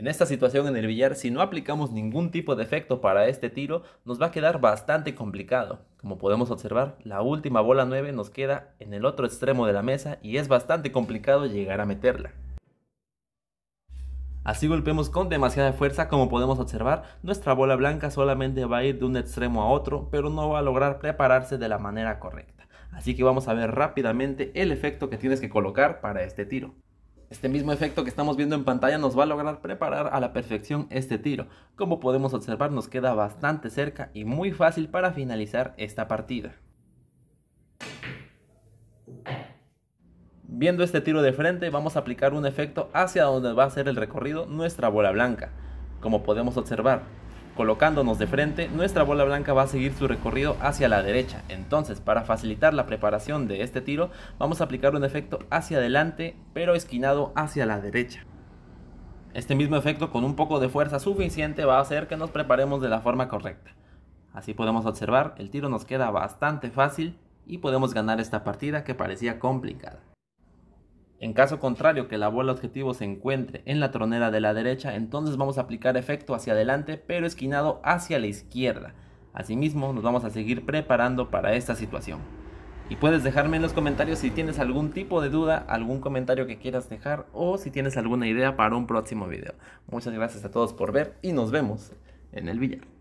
En esta situación en el billar, si no aplicamos ningún tipo de efecto para este tiro, nos va a quedar bastante complicado. Como podemos observar, la última bola 9 nos queda en el otro extremo de la mesa y es bastante complicado llegar a meterla. Así golpeamos con demasiada fuerza, como podemos observar, nuestra bola blanca solamente va a ir de un extremo a otro, pero no va a lograr prepararse de la manera correcta. Así que vamos a ver rápidamente el efecto que tienes que colocar para este tiro. Este mismo efecto que estamos viendo en pantalla nos va a lograr preparar a la perfección este tiro. Como podemos observar nos queda bastante cerca y muy fácil para finalizar esta partida. Viendo este tiro de frente vamos a aplicar un efecto hacia donde va a ser el recorrido nuestra bola blanca. Como podemos observar, Colocándonos de frente, nuestra bola blanca va a seguir su recorrido hacia la derecha. Entonces, para facilitar la preparación de este tiro, vamos a aplicar un efecto hacia adelante, pero esquinado hacia la derecha. Este mismo efecto con un poco de fuerza suficiente va a hacer que nos preparemos de la forma correcta. Así podemos observar, el tiro nos queda bastante fácil y podemos ganar esta partida que parecía complicada. En caso contrario, que la bola objetivo se encuentre en la tronera de la derecha, entonces vamos a aplicar efecto hacia adelante, pero esquinado hacia la izquierda. Asimismo, nos vamos a seguir preparando para esta situación. Y puedes dejarme en los comentarios si tienes algún tipo de duda, algún comentario que quieras dejar o si tienes alguna idea para un próximo video. Muchas gracias a todos por ver y nos vemos en el billar.